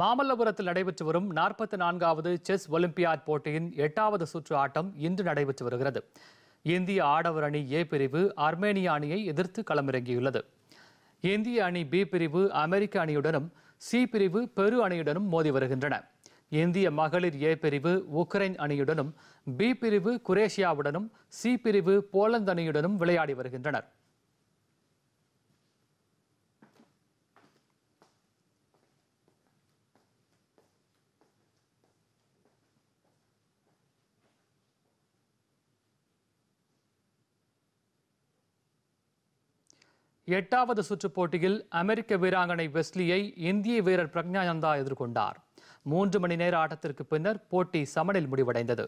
மாமல்லபுரத்தில் நடைபெற்று வரும் நாற்பத்தி நான்காவது செஸ் ஒலிம்பியாட் போட்டியின் எட்டாவது சுற்று ஆட்டம் இன்று நடைபெற்று வருகிறது இந்திய ஆடவர் அணி ஏ பிரிவு அர்மேனிய அணியை எதிர்த்து களமிறங்கியுள்ளது இந்திய அணி பி பிரிவு அமெரிக்க அணியுடனும் சி பிரிவு பெரு அணியுடனும் மோதி வருகின்றன இந்திய மகளிர் ஏ பிரிவு உக்ரைன் அணியுடனும் பி பிரிவு குரேஷியாவுடனும் சி பிரிவு போலந்து அணியுடனும் விளையாடி வருகின்றனர் எட்டாவது சுற்றுப் போட்டியில் அமெரிக்க வீராங்கனை வெஸ்லியை இந்திய வீரர் பிரக்ஞானந்தா எதிர்கொண்டார் மூன்று மணி நேர ஆட்டத்திற்கு பின்னர் போட்டி சமனில் முடிவடைந்தது